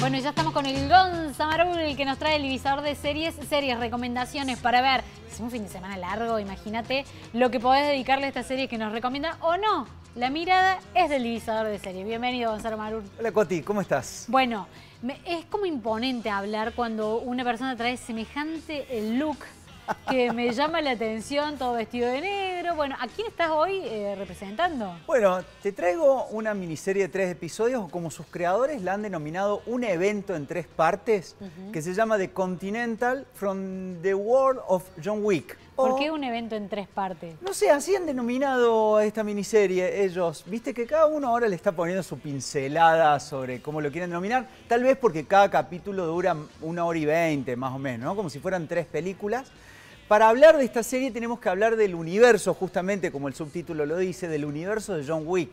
Bueno, ya estamos con el Gonza Marul que nos trae el divisor de series, series, recomendaciones para ver. Es un fin de semana largo, imagínate lo que podés dedicarle a esta serie que nos recomienda o no. La mirada es del divisador de series. Bienvenido, Gonzalo Marul. Hola, Coti, ¿cómo estás? Bueno, es como imponente hablar cuando una persona trae semejante eh, look que me llama la atención, todo vestido de negro bueno, ¿a quién estás hoy eh, representando? Bueno, te traigo una miniserie de tres episodios, o como sus creadores la han denominado un evento en tres partes, que se llama The Continental from the World of John Wick. ¿Por qué un evento en tres partes? No sé, así han denominado esta miniserie ellos. Viste que cada uno ahora le está poniendo su pincelada sobre cómo lo quieren denominar. Tal vez porque cada capítulo dura una hora y veinte, más o menos, ¿no? Como si fueran tres películas. Para hablar de esta serie tenemos que hablar del universo, justamente como el subtítulo lo dice, del universo de John Wick.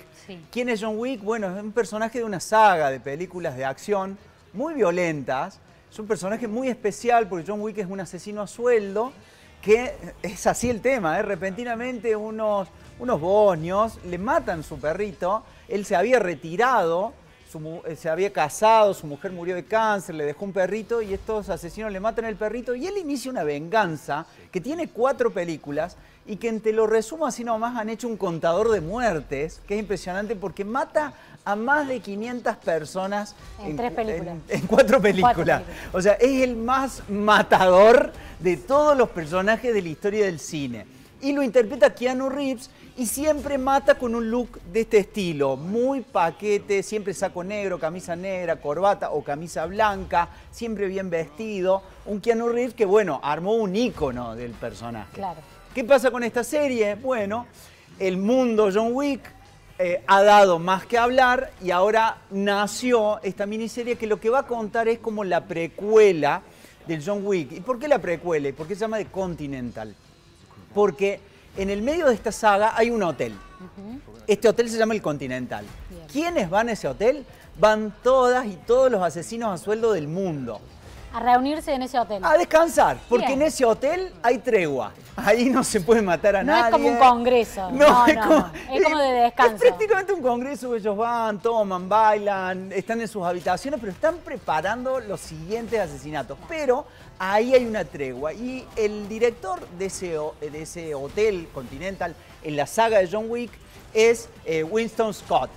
¿Quién es John Wick? Bueno, es un personaje de una saga de películas de acción muy violentas. Es un personaje muy especial porque John Wick es un asesino a sueldo, que es así el tema, ¿eh? repentinamente unos, unos bosnios le matan su perrito, él se había retirado eh, se había casado, su mujer murió de cáncer, le dejó un perrito y estos asesinos le matan el perrito y él inicia una venganza que tiene cuatro películas y que te lo resumo así nomás han hecho un contador de muertes, que es impresionante porque mata a más de 500 personas en, tres películas. En, cuatro películas. O sea, es el más matador de todos los personajes de la historia del cine y lo interpreta Keanu Reeves y siempre mata con un look de este estilo, muy paquete, siempre saco negro, camisa negra, corbata o camisa blanca, siempre bien vestido, un Keanu Reeves que bueno, armó un ícono del personaje. Claro. ¿Qué pasa con esta serie? Bueno, el mundo John Wick eh, ha dado más que hablar y ahora nació esta miniserie que lo que va a contar es como la precuela del John Wick. ¿Y por qué la precuela? ¿Y por qué se llama The Continental? porque en el medio de esta saga hay un hotel. Este hotel se llama el Continental. ¿Quiénes van a ese hotel? Van todas y todos los asesinos a sueldo del mundo. A reunirse en ese hotel. A descansar, porque en ese hotel hay tregua. Ahí no se puede matar a nadie. No es como un congreso. No, no, es, como, de descanso. Es prácticamente un congreso, ellos van, toman, bailan, están en sus habitaciones, pero están preparando los siguientes asesinatos. Pero ahí hay una tregua y el director de ese, hotel continental en la saga de John Wick es eh, Winston Scott.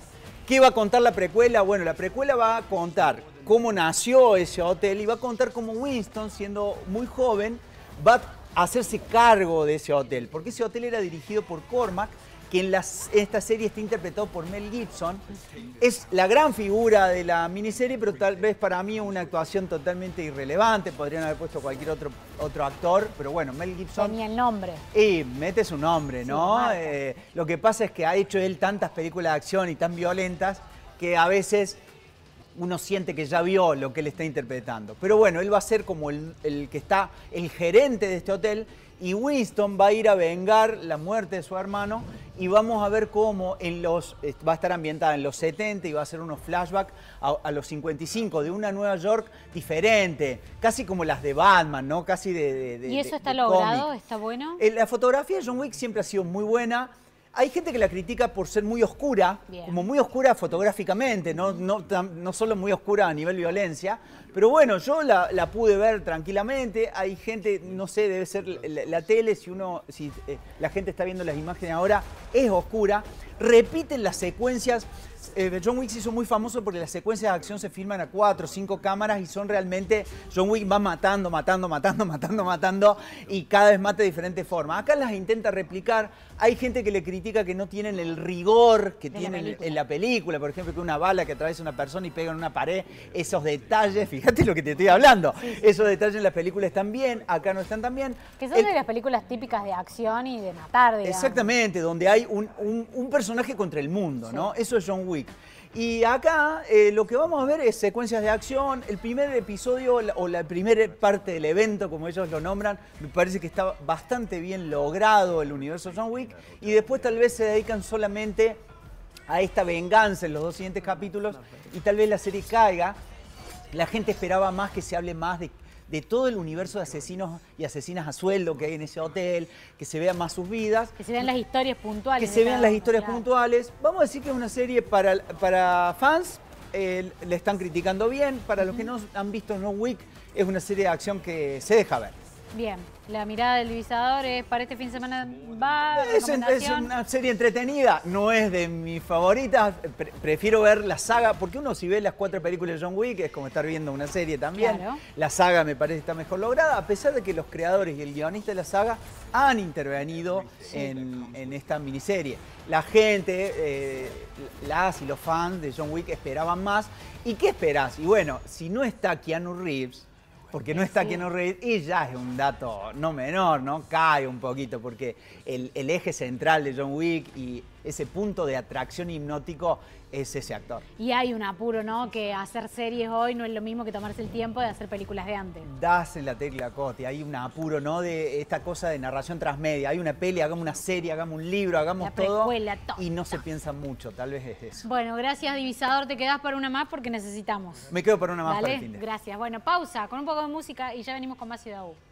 ¿Qué va a contar la precuela? Bueno, la precuela va a contar cómo nació ese hotel y va a contar cómo Winston, siendo muy joven, va a hacerse cargo de ese hotel, porque ese hotel era dirigido por Cormac, que en, esta serie está interpretado por Mel Gibson. Es la gran figura de la miniserie, pero tal vez para mí una actuación totalmente irrelevante. Podrían haber puesto cualquier otro, otro actor, pero bueno, Mel Gibson... Tenía el nombre. Y mete su nombre, ¿no? Eh, lo que pasa es que ha hecho él tantas películas de acción y tan violentas que a veces uno siente que ya vio lo que él está interpretando. Pero bueno, él va a ser como el, que está, el gerente de este hotel, y Winston va a ir a vengar la muerte de su hermano, y vamos a ver cómo en los, eh, va a estar ambientada en los 70 y va a hacer unos flashbacks a, los 55 de una Nueva York diferente, casi como las de Batman, ¿no? Casi de... ¿Y eso está logrado? ¿Está bueno? Eh, la fotografía de John Wick siempre ha sido muy buena. Hay gente que la critica por ser muy oscura, como muy oscura fotográficamente, no, no, no solo muy oscura a nivel violencia, pero bueno, yo la, pude ver tranquilamente. Hay gente, no sé, debe ser la, tele, si uno, si eh, la gente está viendo las imágenes ahora, es oscura. Repiten las secuencias. Eh, John Wick se hizo muy famoso porque las secuencias de acción se filman a cuatro, o cinco cámaras y son realmente. John Wick va matando, matando, matando, matando, matando y cada vez mata de diferente forma. Acá las intenta replicar. Hay gente que le critica que no tienen el rigor que tienen en la película, por ejemplo, que una bala que atraviesa una persona y pega en una pared, esos detalles fíjate lo que te estoy hablando. Esos detalles en las películas están bien, acá no están tan bien. Que son de las películas típicas de acción y de matar, digamos. Exactamente, donde hay un, personaje contra el mundo, ¿no? Eso es John Wick. Y acá eh, lo que vamos a ver es secuencias de acción. El primer episodio o la primera parte del evento, como ellos lo nombran, me parece que está bastante bien logrado el universo John Wick. Y después tal vez se dedican solamente a esta venganza en los dos siguientes capítulos y tal vez la serie caiga. La gente esperaba más que se hable más de, todo el universo de asesinos y asesinas a sueldo que hay en ese hotel, que se vean más sus vidas. Que se vean las historias puntuales. Que se vean las historias puntuales. Vamos a decir que es una serie para, para fans, eh, le están criticando bien. Para los que no han visto No Week, es una serie de acción que se deja ver. Bien, la mirada del Divisador es para este fin de semana va. Es, es una serie entretenida, no es de mis favoritas. prefiero ver la saga, porque uno si ve las cuatro películas de John Wick es como estar viendo una serie también. La saga me parece está mejor lograda, a pesar de que los creadores y el guionista de la saga han intervenido en, esta miniserie. La gente, eh, las y los fans de John Wick esperaban más. ¿Y qué esperás? Y bueno, si no está Keanu Reeves porque no está aquí que no Y ya es un dato no menor, ¿no? Cae un poquito, porque el eje central de John Wick y ese punto de atracción hipnótico es ese actor. Y hay un apuro, ¿no? Que hacer series hoy no es lo mismo que tomarse el tiempo de hacer películas de antes. Das en la tecla, Coti. Hay un apuro, ¿no? De esta cosa de narración transmedia. Hay una peli, hagamos una serie, hagamos un libro, hagamos todo. Y no se piensa mucho, tal vez es eso. Bueno, gracias, Divisador. Te quedas para una más porque necesitamos. Me quedo para una más. para gracias. Bueno, pausa con un poco de música y ya venimos con más Ciudad U.